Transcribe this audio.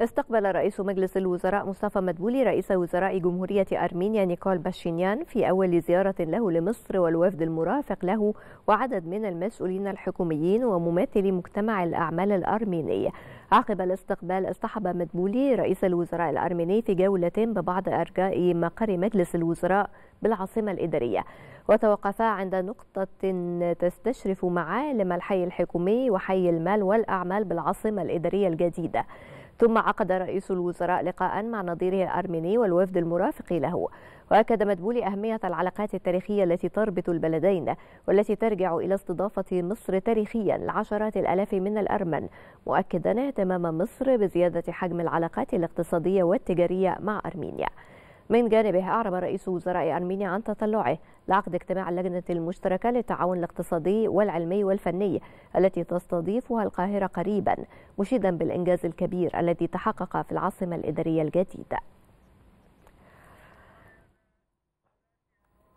استقبل رئيس مجلس الوزراء مصطفى مدبولي رئيس وزراء جمهورية أرمينيا نيكول باشينيان في أول زيارة له لمصر والوفد المرافق له وعدد من المسؤولين الحكوميين وممثلي مجتمع الأعمال الأرميني عقب الاستقبال اصطحب مدبولي رئيس الوزراء الأرميني في جولة ببعض أرجاء مقر مجلس الوزراء بالعاصمة الإدارية وتوقفا عند نقطة تستشرف معالم الحي الحكومي وحي المال والأعمال بالعاصمة الإدارية الجديدة ثم عقد رئيس الوزراء لقاء مع نظيره الأرميني والوفد المرافق له وأكد مدبولي أهمية العلاقات التاريخية التي تربط البلدين والتي ترجع إلى استضافة مصر تاريخيا لعشرات الآلاف من الأرمن مؤكدا اهتمام مصر بزيادة حجم العلاقات الاقتصادية والتجارية مع أرمينيا من جانبه أعرب رئيس وزراء أرمينيا عن تطلعه لعقد اجتماع اللجنة المشتركة للتعاون الاقتصادي والعلمي والفني التي تستضيفها القاهرة قريبا مشيدا بالإنجاز الكبير الذي تحقق في العاصمة الإدارية الجديدة